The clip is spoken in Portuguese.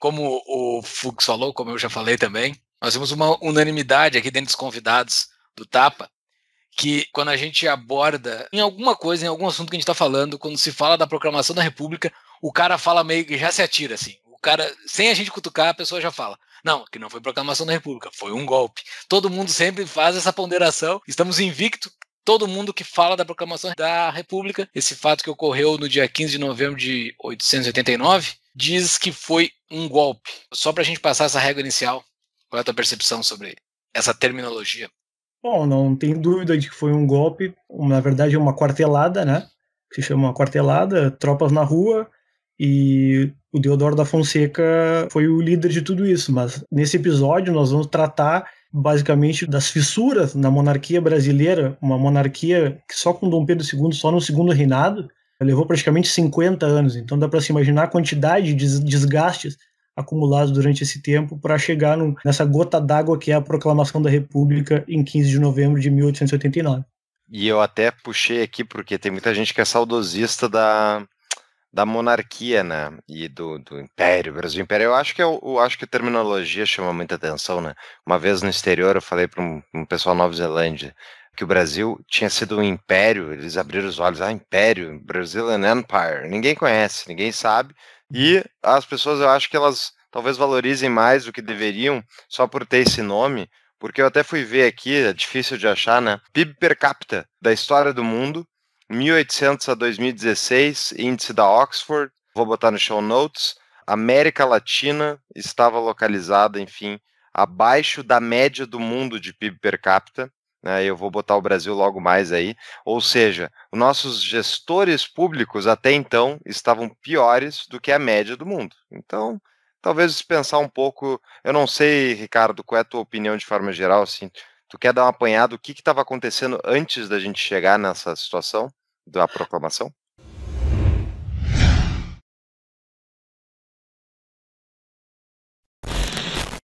Como o Fux falou, como eu já falei também, nós temos uma unanimidade aqui dentro dos convidados do Tapa, que quando a gente aborda em alguma coisa, em algum assunto que a gente está falando, quando se fala da proclamação da República, o cara fala meio que já se atira, assim. O cara, sem a gente cutucar, a pessoa já fala. Não, que não foi proclamação da República, foi um golpe. Todo mundo sempre faz essa ponderação. Estamos invicto, todo mundo que fala da proclamação da República, esse fato que ocorreu no dia 15 de novembro de 889, diz que foi um golpe. Só para a gente passar essa regra inicial, qual é a tua percepção sobre essa terminologia? Bom, não tem dúvida de que foi um golpe, na verdade é uma quartelada, né? Se chama uma quartelada, tropas na rua, e o Deodoro da Fonseca foi o líder de tudo isso, mas nesse episódio nós vamos tratar basicamente das fissuras na monarquia brasileira, uma monarquia que só com Dom Pedro II, só no segundo reinado, levou praticamente 50 anos, então dá para se imaginar a quantidade de desgastes acumulados durante esse tempo para chegar no, nessa gota d'água que é a proclamação da República em 15 de novembro de 1889. E eu até puxei aqui porque tem muita gente que é saudosista da, da monarquia, né? E do, do império, Brasil Império. Eu acho que eu, é eu acho que a terminologia chama muita atenção, né? Uma vez no exterior eu falei para um, um pessoal da Nova Zelândia que o Brasil tinha sido um império, eles abriram os olhos, ah, império, Brazilian Empire, ninguém conhece, ninguém sabe, e as pessoas, eu acho que elas talvez valorizem mais do que deveriam só por ter esse nome, porque eu até fui ver aqui, é difícil de achar, né? PIB per capita da história do mundo, 1800 a 2016, índice da Oxford, vou botar no show notes. América Latina estava localizada, enfim, abaixo da média do mundo de PIB per capita né, eu vou botar o Brasil logo mais aí. Ou seja, nossos gestores públicos até então estavam piores do que a média do mundo. Então, talvez pensar um pouco. Eu não sei, Ricardo, qual é a tua opinião de forma geral, assim. Tu quer dar um apanhado o que estava acontecendo antes da gente chegar nessa situação da proclamação?